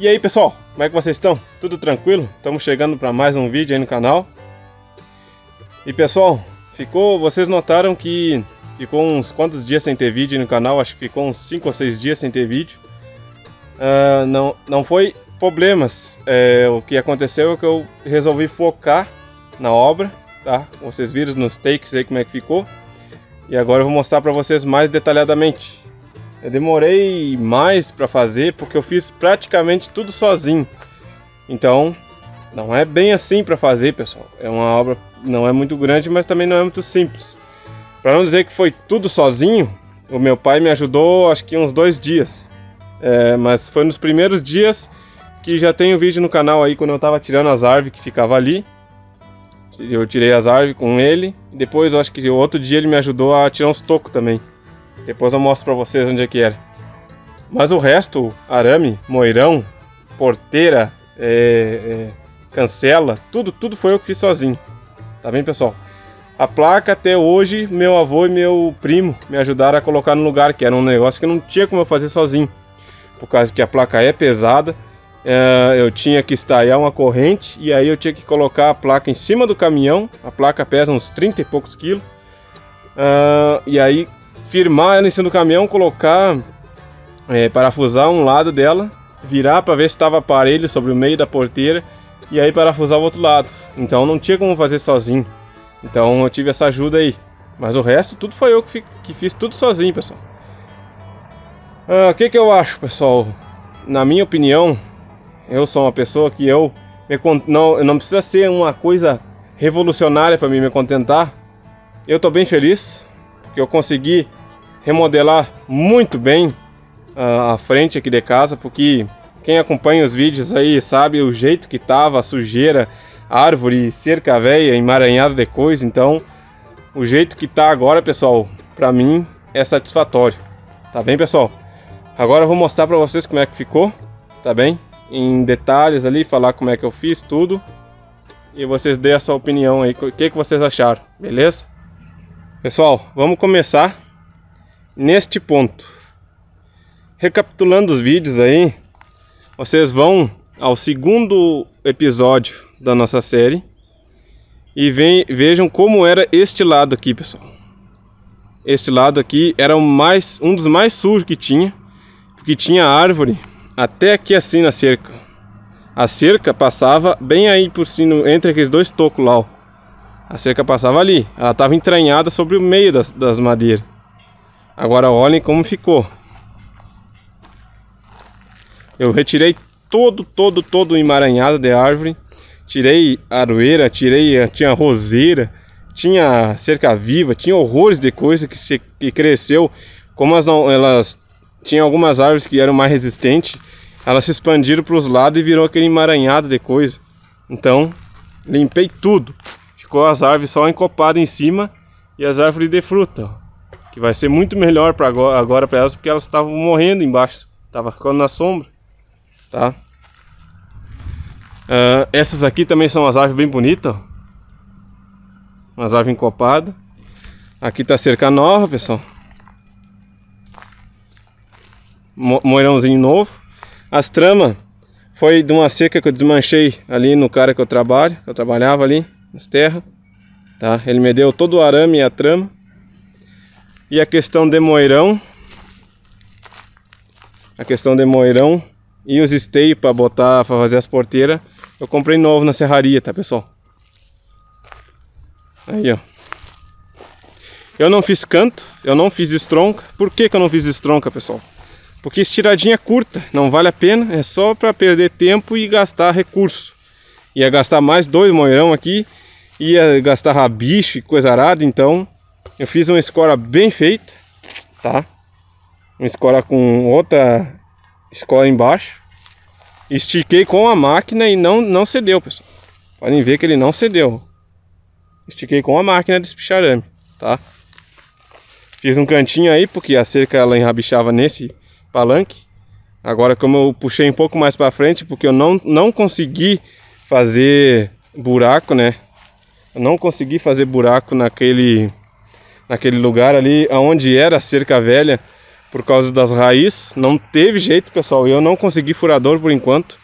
E aí pessoal, como é que vocês estão? Tudo tranquilo? Estamos chegando para mais um vídeo aí no canal. E pessoal, ficou, vocês notaram que ficou uns quantos dias sem ter vídeo no canal? Acho que ficou uns 5 ou 6 dias sem ter vídeo. Uh, não, não foi problemas, é, o que aconteceu é que eu resolvi focar na obra, tá? Vocês viram nos takes aí como é que ficou. E agora eu vou mostrar para vocês mais detalhadamente. Eu demorei mais para fazer porque eu fiz praticamente tudo sozinho. Então, não é bem assim para fazer, pessoal. É uma obra não é muito grande, mas também não é muito simples. Para não dizer que foi tudo sozinho, o meu pai me ajudou acho que uns dois dias. É, mas foi nos primeiros dias que já tem o um vídeo no canal aí quando eu tava tirando as árvores que ficava ali. Eu tirei as árvores com ele. Depois eu acho que outro dia ele me ajudou a tirar uns tocos também. Depois eu mostro para vocês onde é que era. Mas o resto, arame, moirão, porteira, é, é, cancela, tudo, tudo foi eu que fiz sozinho. Tá bem, pessoal? A placa até hoje, meu avô e meu primo me ajudaram a colocar no lugar, que era um negócio que não tinha como eu fazer sozinho. Por causa que a placa é pesada, é, eu tinha que estalhar uma corrente e aí eu tinha que colocar a placa em cima do caminhão. A placa pesa uns 30 e poucos quilos. Uh, e aí firmar ela em cima do caminhão, colocar, é, parafusar um lado dela, virar para ver se estava aparelho sobre o meio da porteira e aí parafusar o outro lado. Então não tinha como fazer sozinho. Então eu tive essa ajuda aí. Mas o resto tudo foi eu que, que fiz tudo sozinho, pessoal. Ah, o que, que eu acho, pessoal? Na minha opinião, eu sou uma pessoa que eu não, não precisa ser uma coisa revolucionária para mim me contentar. Eu estou bem feliz, que eu consegui remodelar muito bem ah, a frente aqui de casa, porque quem acompanha os vídeos aí sabe o jeito que tava, a sujeira, árvore, cerca velha, emaranhado de coisa, então o jeito que tá agora, pessoal, para mim é satisfatório. Tá bem, pessoal? Agora eu vou mostrar para vocês como é que ficou, tá bem? Em detalhes ali, falar como é que eu fiz tudo. E vocês dêem a sua opinião aí, o que, que vocês acharam, beleza? Pessoal, vamos começar neste ponto. Recapitulando os vídeos aí, vocês vão ao segundo episódio da nossa série e vem, vejam como era este lado aqui, pessoal. Este lado aqui era o mais, um dos mais sujos que tinha, porque tinha árvore até aqui assim na cerca. A cerca passava bem aí por cima, entre aqueles dois tocos lá, ó. A cerca passava ali. Ela estava entranhada sobre o meio das, das madeiras. Agora olhem como ficou. Eu retirei todo, todo, todo o emaranhado de árvore. Tirei aroeira, tirei, tinha roseira, tinha cerca viva, tinha horrores de coisa que, se, que cresceu. Como as elas tinha algumas árvores que eram mais resistentes, elas se expandiram para os lados e virou aquele emaranhado de coisa. Então, limpei tudo ficou as árvores só encopadas em cima e as árvores de fruta. Que vai ser muito melhor para agora para elas porque elas estavam morrendo embaixo, tava ficando na sombra, tá? Uh, essas aqui também são as árvores bem bonitas, ó. umas árvores encopadas. Aqui tá cerca nova, pessoal. Mo moirãozinho novo. As tramas foi de uma cerca que eu desmanchei ali no cara que eu trabalho, que eu trabalhava ali as terras, tá? Ele me deu todo o arame e a trama. E a questão de moirão, a questão de moirão e os esteios para botar, para fazer as porteiras, eu comprei novo na serraria, tá pessoal? Aí, ó. Eu não fiz canto, eu não fiz estronca. Por que, que eu não fiz estronca, pessoal? Porque estiradinha é curta, não vale a pena, é só para perder tempo e gastar recurso. Ia gastar mais dois moirão aqui ia gastar rabicho e coisa arada, então eu fiz uma escora bem feita, tá? Uma escora com outra escora embaixo. Estiquei com a máquina e não, não cedeu, pessoal. Podem ver que ele não cedeu. Estiquei com a máquina de espicharame, tá? Fiz um cantinho aí, porque a cerca ela enrabixava nesse palanque. Agora, como eu puxei um pouco mais para frente, porque eu não, não consegui fazer buraco, né? Eu não consegui fazer buraco naquele, naquele lugar ali onde era a cerca velha por causa das raízes. Não teve jeito, pessoal. Eu não consegui furador por enquanto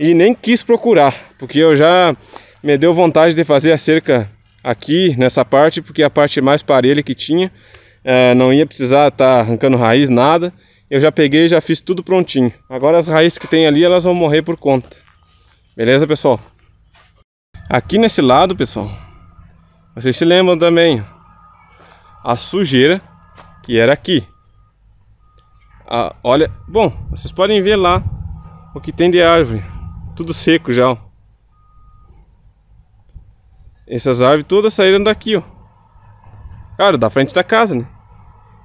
e nem quis procurar, porque eu já me deu vontade de fazer a cerca aqui nessa parte, porque a parte mais parelha que tinha, é, não ia precisar estar tá arrancando raiz, nada. Eu já peguei e já fiz tudo prontinho. Agora as raízes que tem ali, elas vão morrer por conta. Beleza, pessoal? Aqui nesse lado, pessoal, vocês se lembram também a sujeira que era aqui. A, olha, bom, vocês podem ver lá o que tem de árvore. Tudo seco já. Ó. Essas árvores todas saíram daqui, ó. Cara, da frente da casa, né?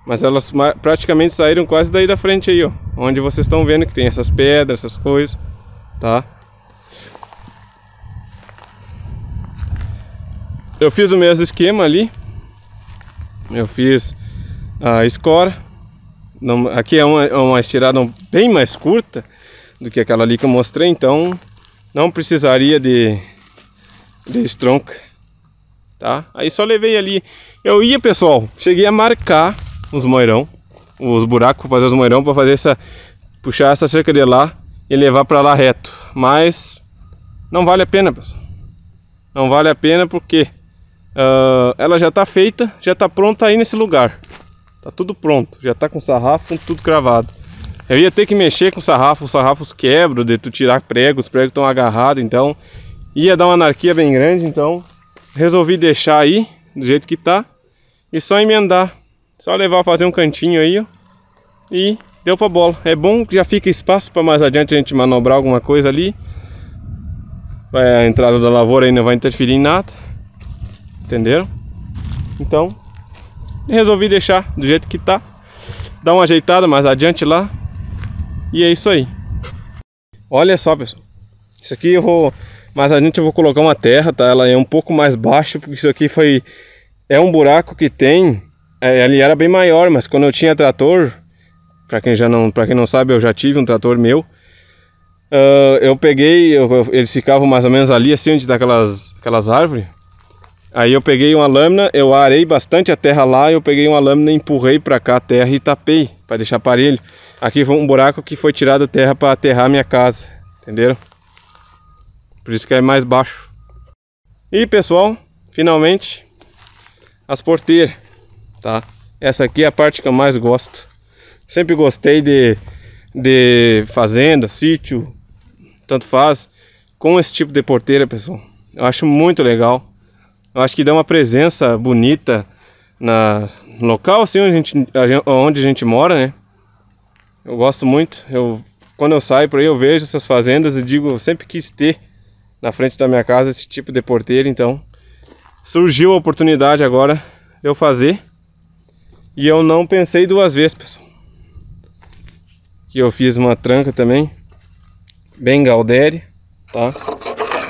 Mas elas praticamente saíram quase daí da frente aí, ó. Onde vocês estão vendo que tem essas pedras, essas coisas, tá? Eu fiz o mesmo esquema ali. Eu fiz a escora. Não, aqui é uma, é uma estirada bem mais curta do que aquela ali que eu mostrei, então não precisaria de, de estronca, tá? Aí só levei ali. Eu ia, pessoal, cheguei a marcar os moirão, os buracos, fazer os moirão para fazer essa puxar essa cerca de lá e levar para lá reto, mas não vale a pena, pessoal. Não vale a pena porque Uh, ela já está feita, já está pronta aí nesse lugar. Tá tudo pronto, já está com sarrafo, com tudo cravado. Eu ia ter que mexer com sarrafo, os sarrafos quebram, de tu tirar prego, os pregos estão agarrados, então ia dar uma anarquia bem grande, então resolvi deixar aí do jeito que tá e só emendar, só levar fazer um cantinho aí, ó, e deu para bola. É bom que já fica espaço para mais adiante a gente manobrar alguma coisa ali. a entrada da lavoura aí não vai interferir em nada entenderam? Então, resolvi deixar do jeito que tá. dar uma ajeitada mais adiante lá. E é isso aí. Olha só, pessoal. Isso aqui eu vou... Mas adiante eu vou colocar uma terra, tá? Ela é um pouco mais baixa, porque isso aqui foi... É um buraco que tem... Ali é, ele era bem maior, mas quando eu tinha trator... Pra quem, já não, para quem não sabe, eu já tive um trator meu. Uh, eu peguei, eu, eu, eles ficavam mais ou menos ali, assim, onde tá aquelas, aquelas árvores. Aí eu peguei uma lâmina, eu arei bastante a terra lá, eu peguei uma lâmina, empurrei para cá a terra e tapei para deixar parelho. Aqui foi um buraco que foi tirado terra para aterrar minha casa, entenderam? Por isso que é mais baixo. E pessoal, finalmente as porteiras, tá? Essa aqui é a parte que eu mais gosto. Sempre gostei de, de fazenda, sítio, tanto faz, com esse tipo de porteira, pessoal. Eu acho muito legal eu acho que dá uma presença bonita na, no local assim onde a, gente, onde a gente mora, né? Eu gosto muito. Eu, quando eu saio por aí, eu vejo essas fazendas e digo, eu sempre quis ter na frente da minha casa esse tipo de porteiro, então surgiu a oportunidade agora de eu fazer. E eu não pensei duas vezes, pessoal. E eu fiz uma tranca também, bem galdere, tá?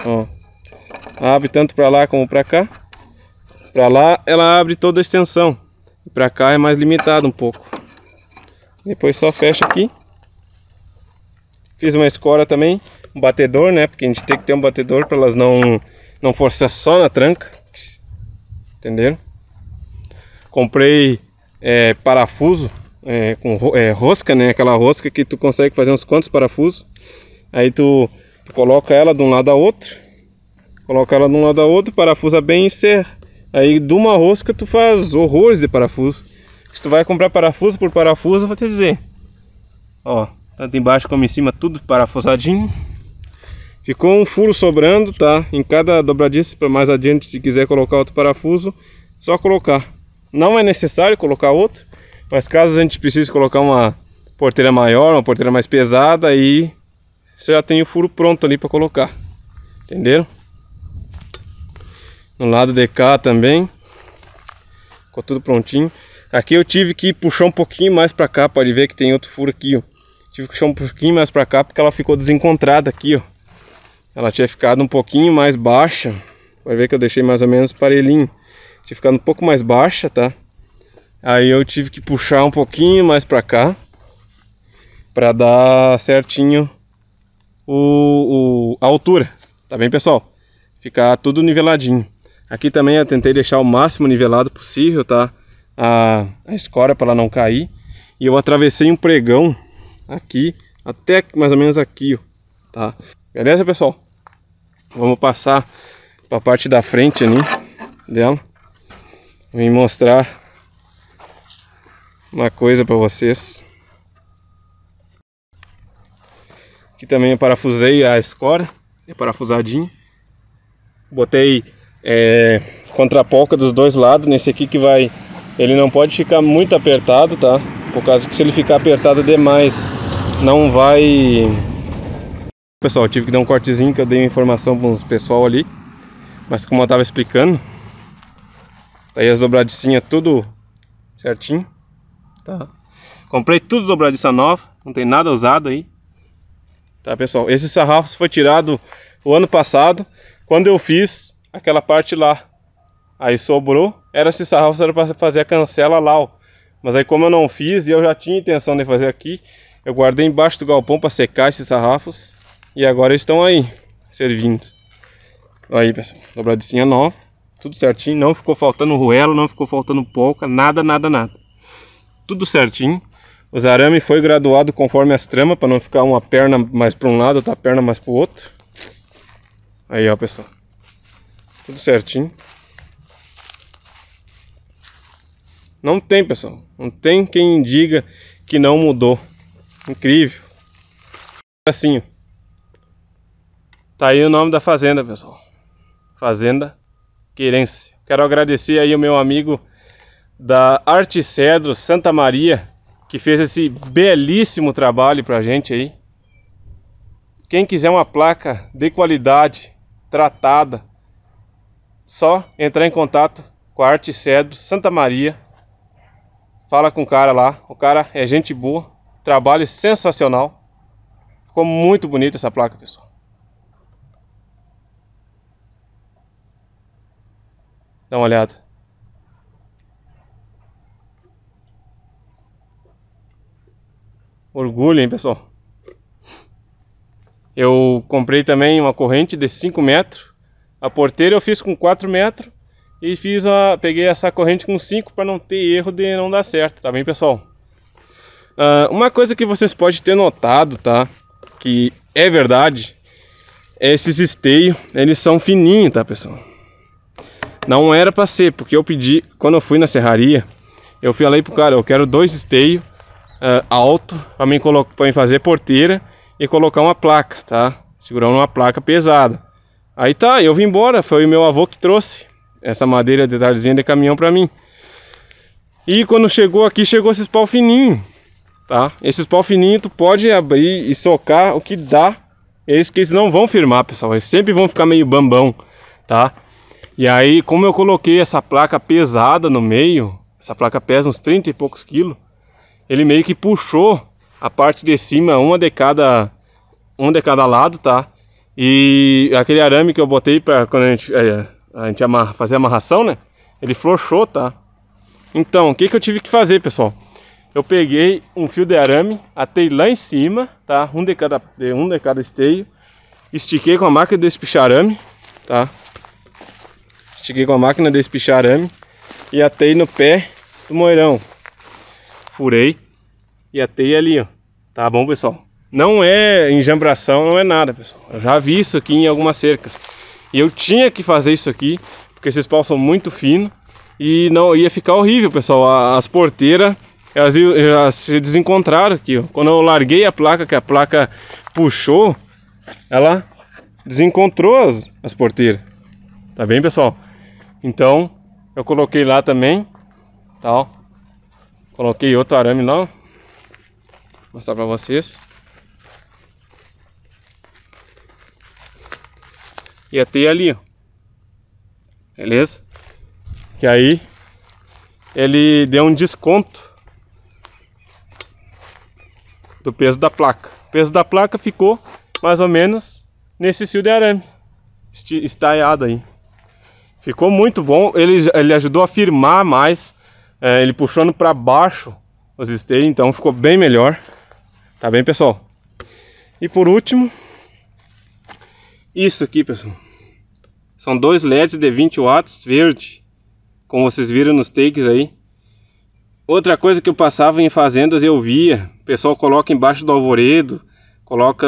Ó, abre tanto para lá como para cá. Para lá ela abre toda a extensão, para cá é mais limitado um pouco. Depois só fecha aqui. Fiz uma escora também, um batedor, né? Porque a gente tem que ter um batedor para elas não não forçar só na tranca, entenderam? Comprei é, parafuso é, com é, rosca, né? Aquela rosca que tu consegue fazer uns quantos parafusos. Aí tu, tu coloca ela de um lado a outro Coloca ela de um lado a outro, parafusa bem e encerra. Aí de uma rosca tu faz horrores de parafuso. Se tu vai comprar parafuso por parafuso, eu vou te dizer. Ó, tanto embaixo como em cima, tudo parafusadinho. Ficou um furo sobrando, tá? Em cada dobradiça, para mais adiante, se quiser colocar outro parafuso, só colocar. Não é necessário colocar outro, mas caso a gente precise colocar uma porteira maior, uma porteira mais pesada, aí você já tem o furo pronto ali para colocar. Entenderam? No lado de cá também. Ficou tudo prontinho. Aqui eu tive que puxar um pouquinho mais para cá. Pode ver que tem outro furo aqui, ó. Tive que puxar um pouquinho mais para cá porque ela ficou desencontrada aqui, ó. Ela tinha ficado um pouquinho mais baixa. Pode ver que eu deixei mais ou menos parelhinho. Tinha ficado um pouco mais baixa, tá? Aí eu tive que puxar um pouquinho mais para cá. para dar certinho o, o, a altura. Tá bem, pessoal? Ficar tudo niveladinho. Aqui também eu tentei deixar o máximo nivelado possível, tá? A, a escória para ela não cair. E eu atravessei um pregão aqui, até mais ou menos aqui, ó, tá? Beleza, pessoal? Vamos passar para a parte da frente ali dela. Vim mostrar uma coisa para vocês. Aqui também eu parafusei a escora, é parafusadinho. Botei é, polca dos dois lados. Nesse aqui que vai, ele não pode ficar muito apertado, tá? Por causa que se ele ficar apertado demais, não vai... Pessoal, tive que dar um cortezinho que eu dei informação para os pessoal ali. Mas como eu estava explicando, tá aí as dobradicinhas tudo certinho, tá? Comprei tudo dobradiça nova, não tem nada usado aí. Tá, pessoal? Esse sarrafo foi tirado o ano passado. Quando eu fiz, aquela parte lá. Aí sobrou, era se sarrafos era para fazer a cancela lá, ó. Mas aí como eu não fiz e eu já tinha intenção de fazer aqui, eu guardei embaixo do galpão para secar esses sarrafos. E agora estão aí, servindo. Aí, pessoal, dobradicinha nova. Tudo certinho, não ficou faltando ruelo, não ficou faltando polca, nada, nada, nada. Tudo certinho. Os arame foi graduado conforme as tramas, para não ficar uma perna mais para um lado, outra perna mais para o outro. Aí, ó, pessoal. Tudo certinho. Não tem, pessoal. Não tem quem diga que não mudou. Incrível. Assim. Tá aí o nome da fazenda, pessoal. Fazenda Querense. Quero agradecer aí o meu amigo da Arte Cedro Santa Maria, que fez esse belíssimo trabalho pra gente aí. Quem quiser uma placa de qualidade, tratada, só entrar em contato com a Arte Cedro Santa Maria. Fala com o cara lá. O cara é gente boa, trabalho sensacional. Ficou muito bonita essa placa, pessoal. Dá uma olhada. Orgulho, hein, pessoal? Eu comprei também uma corrente de 5 metros a porteira eu fiz com 4 metros e fiz peguei essa corrente com 5 para não ter erro de não dar certo, tá bem pessoal? Uh, uma coisa que vocês podem ter notado, tá? Que é verdade, é esses esteios, eles são fininhos, tá pessoal? Não era para ser, porque eu pedi, quando eu fui na serraria, eu falei pro cara, eu quero dois esteios uh, alto para mim, mim fazer porteira e colocar uma placa, tá? Segurando uma placa pesada. Aí tá, eu vim embora, foi o meu avô que trouxe essa madeira de tardezinha de caminhão para mim. E quando chegou aqui, chegou esses pau fininho, tá? Esses pau fininho tu pode abrir e socar o que dá. Eles é que eles não vão firmar, pessoal, eles sempre vão ficar meio bambão, tá? E aí, como eu coloquei essa placa pesada no meio, essa placa pesa uns 30 e poucos quilos, ele meio que puxou a parte de cima, uma de cada um de cada lado, tá? E aquele arame que eu botei para quando a gente, é, a gente amarra, fazer a amarração, né? Ele flochou, tá? Então, o que, que eu tive que fazer, pessoal? Eu peguei um fio de arame, atei lá em cima, tá? Um de cada, um de cada esteio. Estiquei com a máquina de espichar arame, tá? Estiquei com a máquina de espichar arame e atei no pé do moirão. Furei e atei ali, ó. Tá bom, pessoal? Não é enjambração, não é nada, pessoal. Eu já vi isso aqui em algumas cercas. E eu tinha que fazer isso aqui, porque esses paus são muito finos. E não ia ficar horrível, pessoal. As porteiras elas já se desencontraram aqui. Ó. Quando eu larguei a placa, que a placa puxou, ela desencontrou as, as porteiras. Tá bem, pessoal? Então, eu coloquei lá também. Tal. Tá, coloquei outro arame lá. Vou mostrar pra vocês. e até ali, ó. Beleza? Que aí ele deu um desconto do peso da placa. O peso da placa ficou mais ou menos nesse fio de arame estaiado aí. Ficou muito bom, ele, ele ajudou a firmar mais, é, ele puxando para baixo os esteios, então ficou bem melhor. Tá bem, pessoal? E por último, isso aqui, pessoal. São dois LEDs de 20 watts verde. Como vocês viram nos takes aí. Outra coisa que eu passava em fazendas eu via, o pessoal coloca embaixo do alvoredo, coloca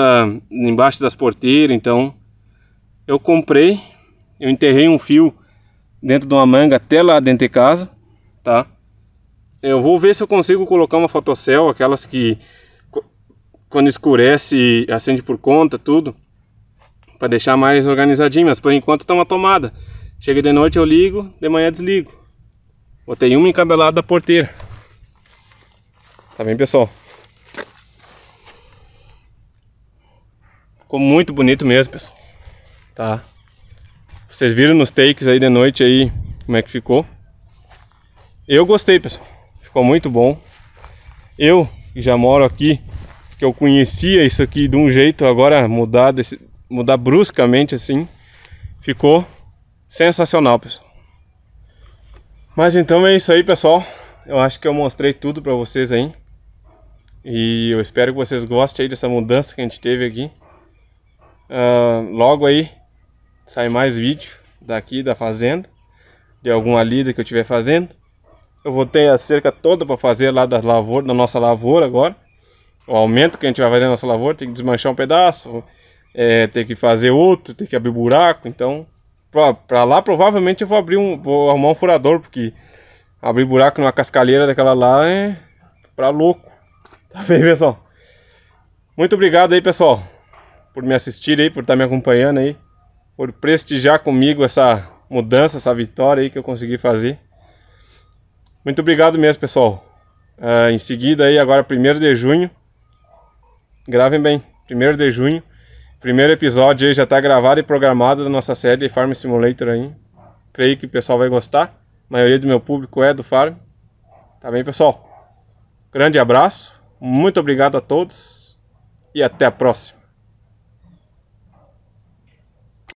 embaixo das porteiras, então eu comprei, eu enterrei um fio dentro de uma manga até lá dentro de casa, tá? Eu vou ver se eu consigo colocar uma fotocel, aquelas que quando escurece acende por conta, tudo para deixar mais organizadinho, mas por enquanto está uma tomada. Chega de noite eu ligo, de manhã desligo. Botei uma em cada lado da porteira. Tá bem, pessoal? Ficou muito bonito mesmo, pessoal. Tá? Vocês viram nos takes aí de noite aí como é que ficou. Eu gostei, pessoal. Ficou muito bom. Eu, que já moro aqui, que eu conhecia isso aqui de um jeito, agora mudar desse, mudar bruscamente assim. Ficou sensacional, pessoal. Mas então é isso aí, pessoal. Eu acho que eu mostrei tudo para vocês aí. E eu espero que vocês gostem aí dessa mudança que a gente teve aqui. Uh, logo aí sai mais vídeo daqui da fazenda. De alguma lida que eu estiver fazendo. Eu vou ter a cerca toda para fazer lá das lavoura, da nossa lavoura agora. O aumento que a gente vai fazer na nossa lavoura, tem que desmanchar um pedaço é, ter que fazer outro, ter que abrir buraco. Então, para lá provavelmente eu vou abrir um, vou arrumar um furador, porque abrir buraco numa cascalheira daquela lá é para louco. Tá bem, pessoal? Muito obrigado aí, pessoal, por me assistir aí, por estar tá me acompanhando aí, por prestigiar comigo essa mudança, essa vitória aí que eu consegui fazer. Muito obrigado mesmo, pessoal. Uh, em seguida aí, agora 1 de junho. Gravem bem, 1 de junho. Primeiro episódio aí já está gravado e programado da nossa série Farm Simulator aí. Creio que o pessoal vai gostar. A maioria do meu público é do Farm. Tá bem, pessoal? Grande abraço. Muito obrigado a todos e até a próxima.